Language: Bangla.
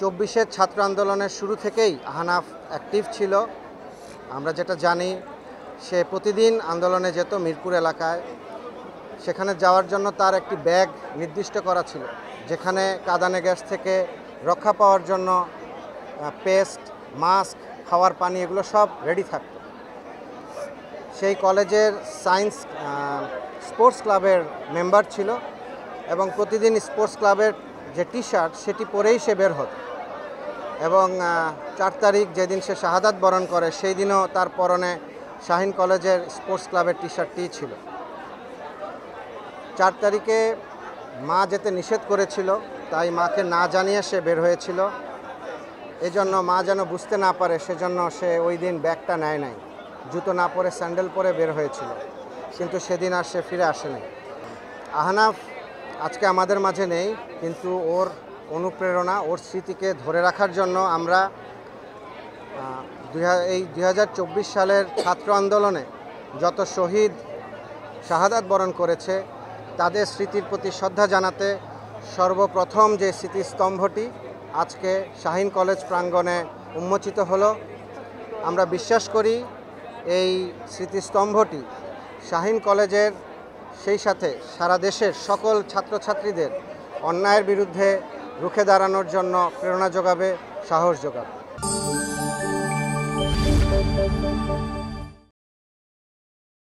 চব্বিশের ছাত্র আন্দোলনের শুরু থেকেই হানাফ অ্যাক্টিভ ছিল আমরা যেটা জানি সে প্রতিদিন আন্দোলনে যেত মিরপুর এলাকায় সেখানে যাওয়ার জন্য তার একটি ব্যাগ নির্দিষ্ট করা ছিল যেখানে কাদানে গ্যাস থেকে রক্ষা পাওয়ার জন্য পেস্ট মাস্ক খাওয়ার পানি এগুলো সব রেডি থাকত সেই কলেজের সায়েন্স স্পোর্টস ক্লাবের মেম্বার ছিল এবং প্রতিদিন স্পোর্টস ক্লাবের যে টি শার্ট সেটি পরেই সে বের হতো এবং চার তারিখ যেদিন সে শাহাদাত বরণ করে সেই দিনও তার পরনে শাহিন কলেজের স্পোর্টস ক্লাবের টি শার্টটি ছিল চার তারিখে মা যেতে নিষেধ করেছিল তাই মাকে না জানিয়ে সে বের হয়েছিল এজন্য মা যেন বুঝতে না পারে সেজন্য সে ওই দিন ব্যাগটা নেয় নাই জুতো না পরে স্যান্ডেল পরে বের হয়েছিল কিন্তু সেদিন আর সে ফিরে আসেনি আহনাফ আজকে আমাদের মাঝে নেই কিন্তু ওর অনুপ্রেরণা ওর স্মৃতিকে ধরে রাখার জন্য আমরা এই দুই সালের ছাত্র আন্দোলনে যত শহীদ শাহাদাত বরণ করেছে তাদের স্মৃতির প্রতি শ্রদ্ধা জানাতে সর্বপ্রথম যে স্মৃতিস্তম্ভটি আজকে শাহিন কলেজ প্রাঙ্গণে উন্মোচিত হলো আমরা বিশ্বাস করি এই স্মৃতিস্তম্ভটি শাহিন কলেজের সেই সাথে সারা দেশের সকল ছাত্রছাত্রীদের অন্যায়ের বিরুদ্ধে রুখে দাঁড়ানোর জন্য প্রেরণা যোগাবে সাহস যোগাবে